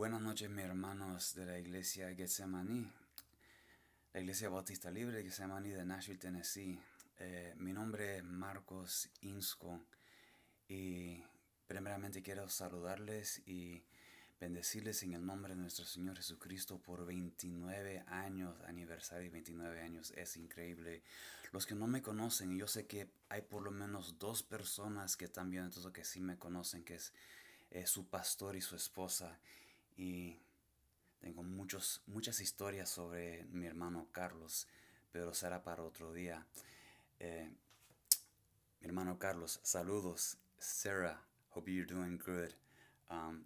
Buenas noches, mis hermanos de la iglesia Getsemaní, la iglesia Bautista Libre Getsemaní de Nashville, Tennessee. Eh, mi nombre es Marcos Insko y primeramente quiero saludarles y bendecirles en el nombre de nuestro Señor Jesucristo por 29 años, aniversario de 29 años, es increíble. Los que no me conocen, yo sé que hay por lo menos dos personas que también, entonces que sí me conocen, que es eh, su pastor y su esposa y tengo muchos, muchas historias sobre mi hermano Carlos, pero será para otro día. Eh, mi hermano Carlos, saludos. Sarah, hope you're doing good. Um,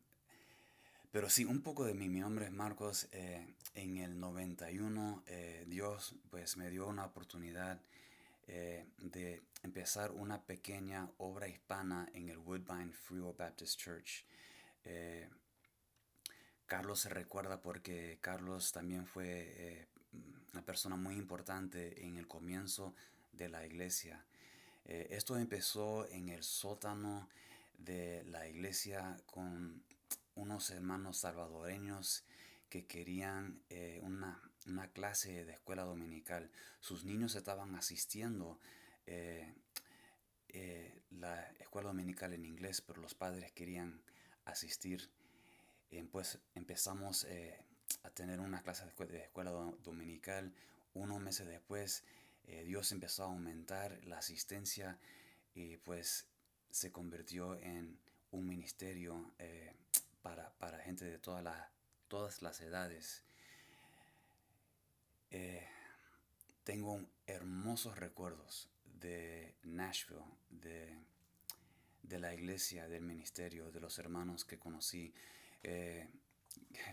pero sí, un poco de mí. Mi nombre es Marcos. Eh, en el 91 eh, Dios pues me dio una oportunidad de empezar una pequeña obra hispana en el Woodbine Free Baptist Church. Carlos se recuerda porque Carlos también fue eh, una persona muy importante en el comienzo de la iglesia. Eh, esto empezó en el sótano de la iglesia con unos hermanos salvadoreños que querían eh, una, clase de escuela dominical. Sus niños estaban asistiendo la escuela dominical en inglés, pero los padres querían asistir eh, pues empezamos eh, a tener una clase de escuela dominical. Unos meses después, eh, Dios empezó a aumentar la asistencia y pues se convirtió en un ministerio para, gente de todas las edades. tengo hermosos recuerdos de Nashville, de, de la iglesia, del ministerio, de los hermanos que conocí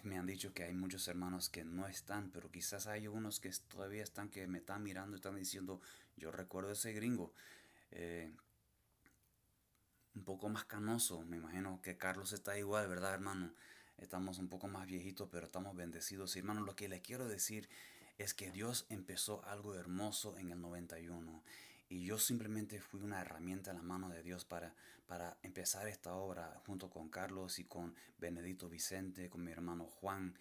me han dicho que hay muchos hermanos que no están, pero quizás hay unos que todavía están, que me están mirando y están diciendo, yo recuerdo ese gringo. Eh, un poco más canoso, me imagino que Carlos está igual, ¿verdad, hermano? Estamos un poco más viejitos, pero estamos bendecidos. Hermano, lo que le quiero decir es que Dios empezó algo hermoso en el 91 yo simplemente fui una herramienta en la mano de Dios para, para empezar esta obra junto con Carlos y con Benedito Vicente, con mi hermano Juan.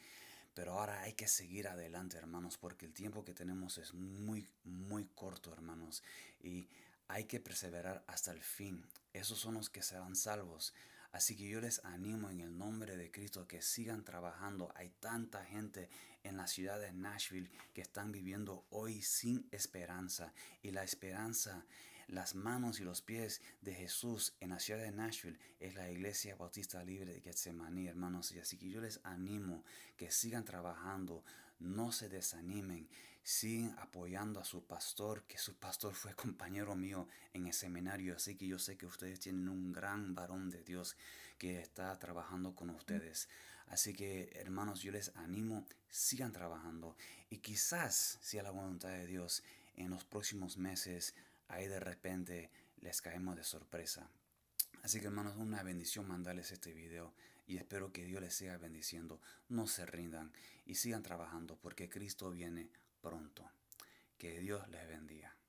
Pero ahora hay que seguir adelante, hermanos, porque el tiempo que tenemos es muy, muy corto, hermanos. Y hay que perseverar hasta el fin. Esos son los que serán salvos. Así que yo les animo en el nombre de Cristo que sigan trabajando. Hay tanta gente en la ciudad de Nashville que están viviendo hoy sin esperanza. Y la esperanza, las manos y los pies de Jesús en la ciudad de Nashville es la iglesia bautista libre de Getsemaní, hermanos. así que yo les animo que sigan trabajando no se desanimen, sigan apoyando a su pastor, que su pastor fue compañero mío en el seminario, así que yo sé que ustedes tienen un gran varón de Dios que está trabajando con ustedes. Así que hermanos, yo les animo, sigan trabajando y quizás, si a la voluntad de Dios, en los próximos meses, ahí de repente les caemos de sorpresa. Así que hermanos, una bendición mandarles este video y espero que Dios les siga bendiciendo. No se rindan y sigan trabajando porque Cristo viene pronto. Que Dios les bendiga.